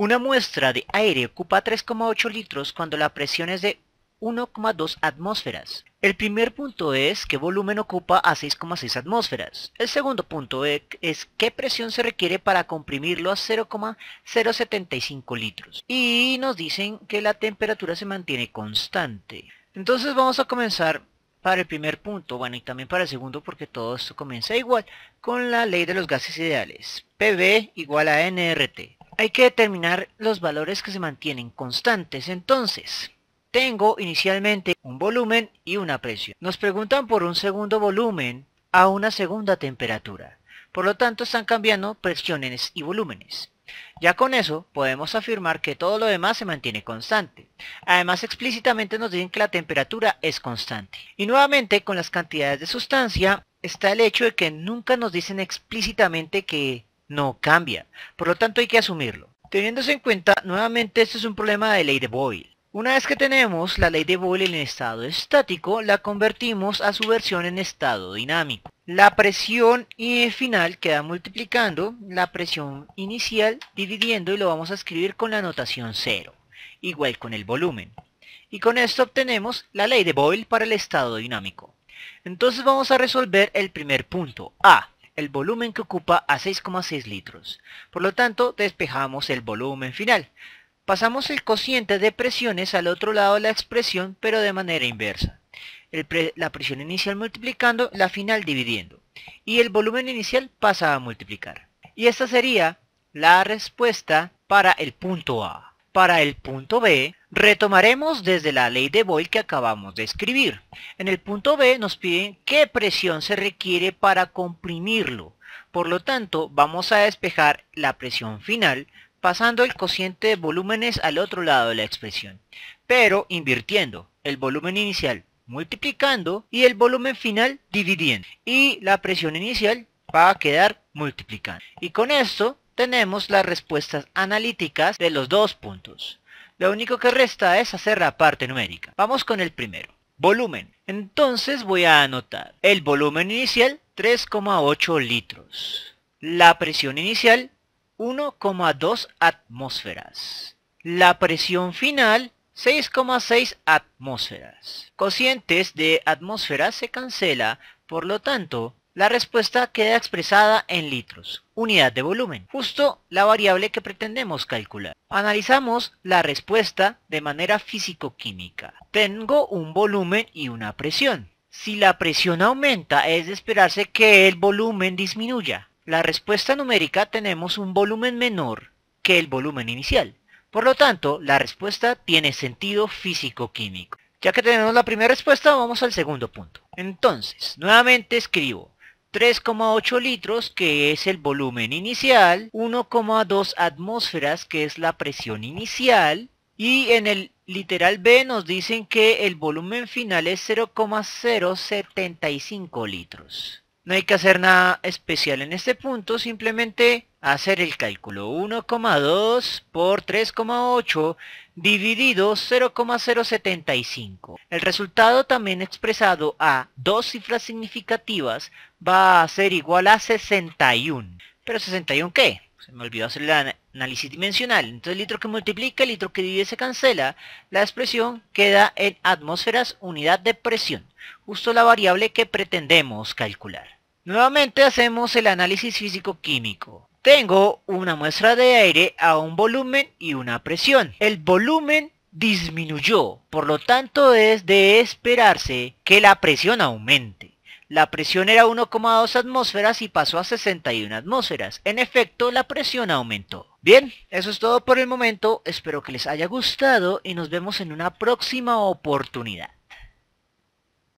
Una muestra de aire ocupa 3,8 litros cuando la presión es de 1,2 atmósferas. El primer punto es qué volumen ocupa a 6,6 atmósferas. El segundo punto e-, es qué presión se requiere para comprimirlo a 0,075 litros. Y nos dicen que la temperatura se mantiene constante. Entonces vamos a comenzar para el primer punto, bueno y también para el segundo porque todo esto comienza igual, con la ley de los gases ideales. PV igual a NRT hay que determinar los valores que se mantienen constantes. Entonces, tengo inicialmente un volumen y una presión. Nos preguntan por un segundo volumen a una segunda temperatura. Por lo tanto, están cambiando presiones y volúmenes. Ya con eso podemos afirmar que todo lo demás se mantiene constante. Además explícitamente nos dicen que la temperatura es constante. Y nuevamente con las cantidades de sustancia está el hecho de que nunca nos dicen explícitamente que no cambia. Por lo tanto hay que asumirlo. Teniéndose en cuenta, nuevamente este es un problema de ley de Boyle. Una vez que tenemos la ley de Boyle en estado estático, la convertimos a su versión en estado dinámico. La presión final queda multiplicando la presión inicial, dividiendo y lo vamos a escribir con la notación 0, igual con el volumen. Y con esto obtenemos la ley de Boyle para el estado dinámico. Entonces vamos a resolver el primer punto, A el volumen que ocupa a 6,6 litros. Por lo tanto, despejamos el volumen final. Pasamos el cociente de presiones al otro lado de la expresión, pero de manera inversa. la presión inicial multiplicando, la final dividiendo. Y el volumen inicial pasa a multiplicar. Y esta sería la respuesta para el punto A. Para el punto B, retomaremos desde la ley de Boyle que acabamos de escribir. En el punto B nos piden qué presión se requiere para comprimirlo. Por lo tanto, vamos a despejar la presión final pasando el cociente de volúmenes al otro lado de la expresión, pero invirtiendo el volumen inicial multiplicando y el volumen final dividiendo y la presión inicial va a quedar multiplicando. Y con esto tenemos las respuestas analíticas de los dos puntos. Lo único que resta es hacer la parte numérica. Vamos con el primero. Volumen. Entonces voy a anotar el volumen inicial 3,8 litros. La presión inicial 1,2 atmósferas. La presión final 6,6 atmósferas. Cocientes de atmósferas se cancela, por lo tanto, la respuesta queda expresada en litros, unidad de volumen, justo la variable que pretendemos calcular. Analizamos la respuesta de manera físico-química. Tengo un volumen y una presión. Si la presión aumenta, es de esperarse que el volumen disminuya. La respuesta numérica tenemos un volumen menor que el volumen inicial. Por lo tanto, la respuesta tiene sentido físico-químico. Ya que tenemos la primera respuesta, vamos al segundo punto. Entonces, nuevamente escribo 3,8 litros que es el volumen inicial, 1,2 atmósferas que es la presión inicial y en el literal B nos dicen que el volumen final es 0,075 litros. No hay que hacer nada especial en este punto, simplemente hacer el cálculo 1,2 por 3,8 dividido 0,075. El resultado también expresado a dos cifras significativas va a ser igual a 61. ¿Pero 61 qué? Se me olvidó hacer el análisis dimensional. Entonces el litro que multiplica, el litro que divide se cancela. La expresión queda en atmósferas unidad de presión. Justo la variable que pretendemos calcular. Nuevamente hacemos el análisis físico-químico. Tengo una muestra de aire a un volumen y una presión. El volumen disminuyó, por lo tanto es de esperarse que la presión aumente. La presión era 1,2 atmósferas y pasó a 61 atmósferas. En efecto, la presión aumentó. Bien, eso es todo por el momento. Espero que les haya gustado y nos vemos en una próxima oportunidad.